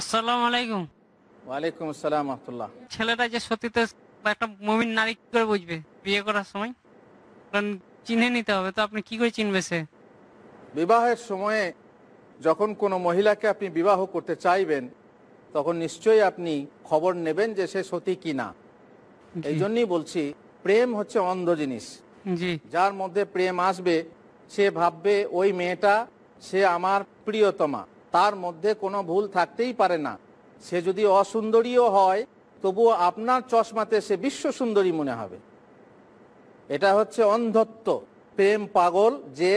আসসালাম আলাইকুম ওয়ালাইকুম আসসালাম আহমতুল্লাহ ছেলেটা যে সতীতে একটা মমিন নারী কি করে বুঝবে বিয়ে করার সময় কারণ চিনে নিতে হবে তো আপনি কি করে চিনবে সে বিবাহের সময়ে যখন কোনো মহিলাকে আপনি বিবাহ করতে চাইবেন তখন নিশ্চয়ই আপনি খবর নেবেন যে সে সতী কি না এই জন্যই বলছি প্রেম হচ্ছে অন্ধ জিনিস যার মধ্যে প্রেম আসবে সে ভাববে ওই মেয়েটা সে আমার প্রিয়তমা তার মধ্যে কোনো ভুল থাকতেই পারে না সে যদি অসুন্দরীও হয় তবুও আপনার চশমাতে সে বিশ্ব সুন্দরী মনে হবে এটা হচ্ছে অন্ধত্ব প্রেম পাগল যে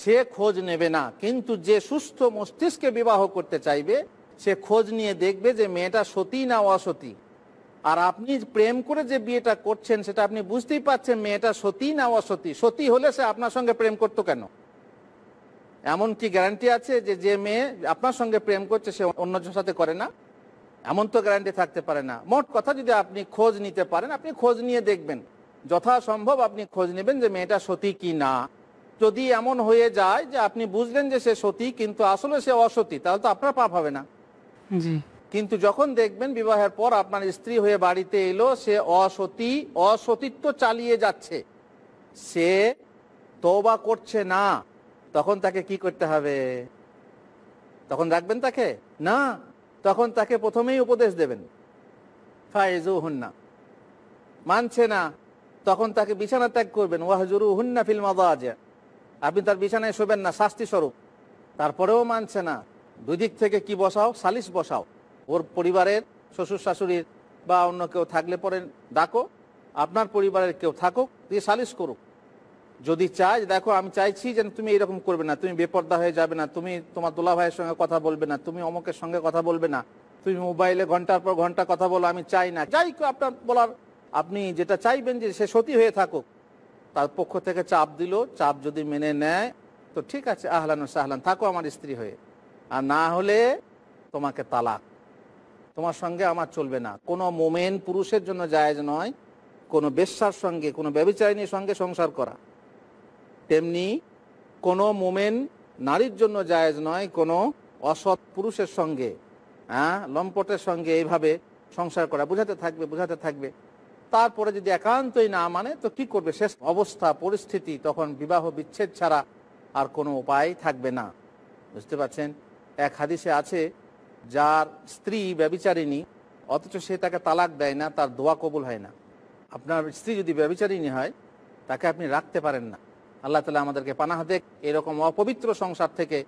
সে খোঁজ নেবে না কিন্তু যে সুস্থ মস্তিষ্কে বিবাহ করতে চাইবে সে খোঁজ নিয়ে দেখবে যে মেয়েটা সতী না অসতী আর আপনি প্রেম করে যে বিয়েটা করছেন সেটা আপনি বুঝতেই পারছেন মেয়েটা সতী না অসতী সতী হলে সে আপনার সঙ্গে প্রেম করতো কেন এমন কি গ্যারান্টি আছে যে যে মেয়ে আপনার সঙ্গে প্রেম করছে সে অন্যজন সাথে করে না এমন তো গ্যারান্টি থাকতে পারে না মোট কথা যদি আপনি খোঁজ নিতে পারেন আপনি খোঁজ নিয়ে দেখবেন যথাসম্ভব আপনি খোঁজ নেবেন যে মেয়েটা সতী কি না যদি এমন হয়ে যায় যে আপনি বুঝলেন যে সে সতী কিন্তু আসলে সে অসতী তাহলে তো আপনার পাপ হবে না কিন্তু যখন দেখবেন বিবাহের পর আপনার স্ত্রী হয়ে বাড়িতে এলো সে অসতী অসতীত্ব চালিয়ে যাচ্ছে সে তোবা করছে না তখন তাকে কি করতে হবে তখন রাখবেন তাকে না তখন তাকে প্রথমেই উপদেশ দেবেন ফায়জু হুন্না মানছে না তখন তাকে বিছানা ত্যাগ করবেন ওয়াহজুরু হুন্না ফিল্ম আজা আপনি তার বিছানায় শোবেন না শাস্তি স্বরূপ তারপরেও মানছে না দুদিক থেকে কি বসাও সালিশ বসাও ওর পরিবারের শ্বশুর শাশুড়ির বা অন্য কেউ থাকলে পরে ডাকো আপনার পরিবারের কেউ থাকুক দিয়ে সালিশ করুক যদি চায় দেখো আমি চাইছি যেন তুমি এরকম করবে না তুমি বেপর্দা হয়ে যাবে না তুমি তোমার দোলা ভাইয়ের সঙ্গে কথা বলবে না তুমি অমুকের সঙ্গে কথা বলবে না তুমি মোবাইলে ঘন্টার পর ঘন্টা কথা বলো আমি চাই না যাই আপনার বলার আপনি যেটা চাইবেন যে সে সতী হয়ে থাকুক তার পক্ষ থেকে চাপ দিল চাপ যদি মেনে নেয় তো ঠিক আছে আহলান সাহলান থাকো আমার স্ত্রী হয়ে আর না হলে তোমাকে তালাক তোমার সঙ্গে আমার চলবে না কোনো মোমেন পুরুষের জন্য জায়জ নয় কোনো বেশার সঙ্গে কোনো ব্যবচারিনীর সঙ্গে সংসার করা তেমনি কোনো মোমেন নারীর জন্য জায়েজ নয় কোনো অসৎ পুরুষের সঙ্গে হ্যাঁ লম্পটের সঙ্গে এইভাবে সংসার করা বুঝাতে থাকবে বুঝাতে থাকবে তারপরে যদি একান্তই না মানে তো কি করবে শেষ অবস্থা পরিস্থিতি তখন বিবাহ বিচ্ছেদ ছাড়া আর কোনো উপায় থাকবে না বুঝতে পারছেন এক হাদিসে আছে যার স্ত্রী ব্যবিচারিণী অথচ সে তাকে তালাক দেয় না তার দোয়া কবুল হয় না আপনার স্ত্রী যদি ব্যবিচারিণী হয় তাকে আপনি রাখতে পারেন না আল্লাহ তালা আমাদেরকে পানাহ দেখ এরকম অপবিত্র সংসার থেকে